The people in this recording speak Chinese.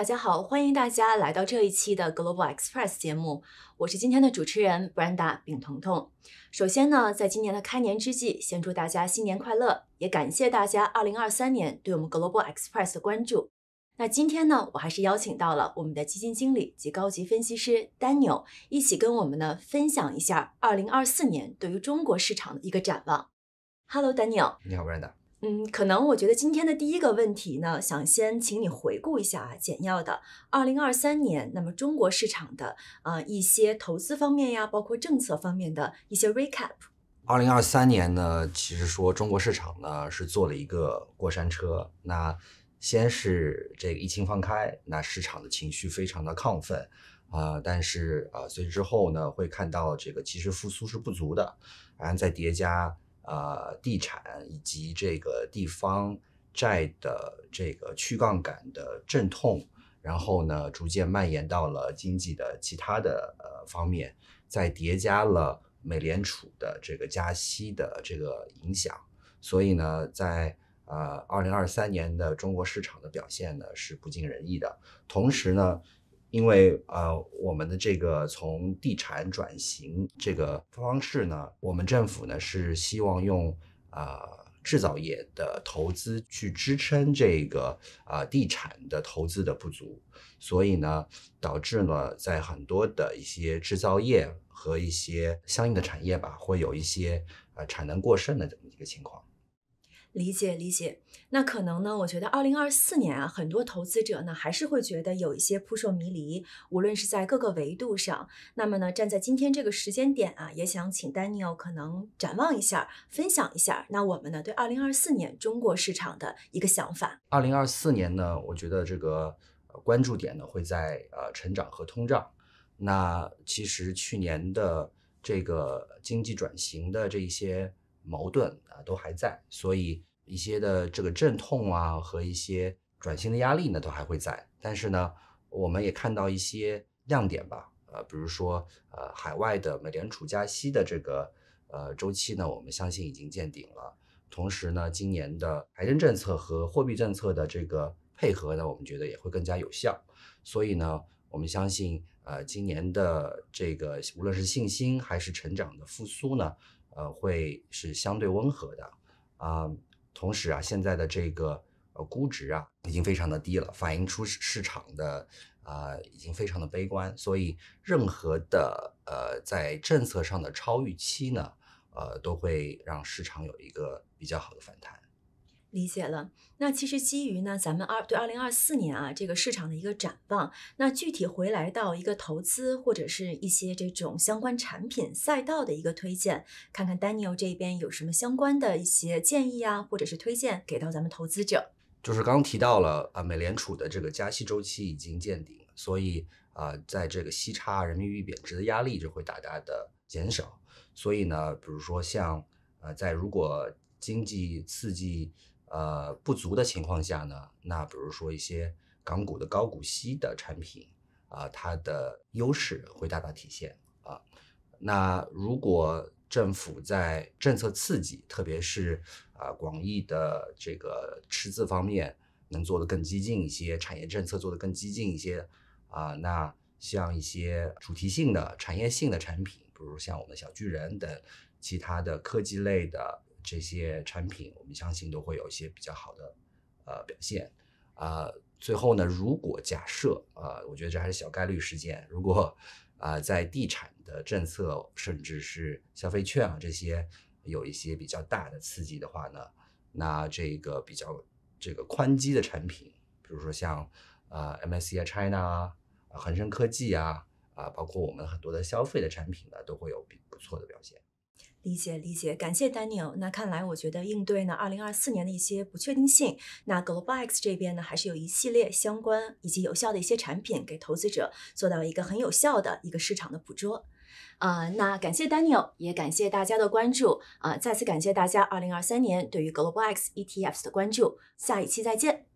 大家好，欢迎大家来到这一期的 Global Express 节目，我是今天的主持人 Brenda 冰彤彤。首先呢，在今年的开年之际，先祝大家新年快乐，也感谢大家2023年对我们 Global Express 的关注。那今天呢，我还是邀请到了我们的基金经理及高级分析师 Daniel 一起跟我们呢分享一下2024年对于中国市场的一个展望。Hello，Daniel。你好，Brenda。嗯，可能我觉得今天的第一个问题呢，想先请你回顾一下啊，简要的2023年，那么中国市场的呃一些投资方面呀，包括政策方面的一些 recap。2023年呢，其实说中国市场呢是做了一个过山车。那先是这个疫情放开，那市场的情绪非常的亢奋啊，但是啊，随之之后呢，会看到这个其实复苏是不足的，然后再叠加。呃，地产以及这个地方债的这个去杠杆的阵痛，然后呢，逐渐蔓延到了经济的其他的呃方面，再叠加了美联储的这个加息的这个影响，所以呢，在呃二零二三年的中国市场的表现呢是不尽人意的，同时呢。因为呃，我们的这个从地产转型这个方式呢，我们政府呢是希望用呃制造业的投资去支撑这个啊地产的投资的不足，所以呢，导致呢在很多的一些制造业和一些相应的产业吧，会有一些呃产能过剩的这么一个情况。理解理解，那可能呢？我觉得二零二四年啊，很多投资者呢还是会觉得有一些扑朔迷离，无论是在各个维度上。那么呢，站在今天这个时间点啊，也想请 Daniel 可能展望一下，分享一下。那我们呢，对二零二四年中国市场的一个想法？二零二四年呢，我觉得这个关注点呢会在呃成长和通胀。那其实去年的这个经济转型的这一些。矛盾啊，都还在，所以一些的这个阵痛啊和一些转型的压力呢，都还会在。但是呢，我们也看到一些亮点吧，呃，比如说呃，海外的美联储加息的这个呃周期呢，我们相信已经见顶了。同时呢，今年的财政政策和货币政策的这个配合呢，我们觉得也会更加有效。所以呢，我们相信呃，今年的这个无论是信心还是成长的复苏呢。呃，会是相对温和的，啊，同时啊，现在的这个呃估值啊，已经非常的低了，反映出市场的呃已经非常的悲观，所以任何的呃在政策上的超预期呢，呃都会让市场有一个比较好的反弹。理解了，那其实基于呢，咱们二对二零二四年啊这个市场的一个展望，那具体回来到一个投资或者是一些这种相关产品赛道的一个推荐，看看 Daniel 这边有什么相关的一些建议啊，或者是推荐给到咱们投资者。就是刚提到了啊，美联储的这个加息周期已经见顶，所以啊，在这个息差、人民币贬值的压力就会大大的减少，所以呢，比如说像呃，在如果经济刺激。呃，不足的情况下呢，那比如说一些港股的高股息的产品啊，它的优势会大大体现啊。那如果政府在政策刺激，特别是啊广义的这个赤字方面能做的更激进一些，产业政策做的更激进一些啊，那像一些主题性的、产业性的产品，比如像我们的小巨人等其他的科技类的。这些产品，我们相信都会有一些比较好的，呃，表现。啊，最后呢，如果假设，呃，我觉得这还是小概率事件。如果，啊，在地产的政策，甚至是消费券啊这些，有一些比较大的刺激的话呢，那这个比较这个宽基的产品，比如说像啊 MSCA China 啊、恒生科技啊啊，包括我们很多的消费的产品呢，都会有比不错的表现。理解，理解，感谢 Daniel。那看来，我觉得应对呢，二零二四年的一些不确定性，那 Global X 这边呢，还是有一系列相关以及有效的一些产品，给投资者做到一个很有效的一个市场的捕捉。啊，那感谢 Daniel，也感谢大家的关注啊，再次感谢大家二零二三年对于 Global X ETFs 的关注，下一期再见。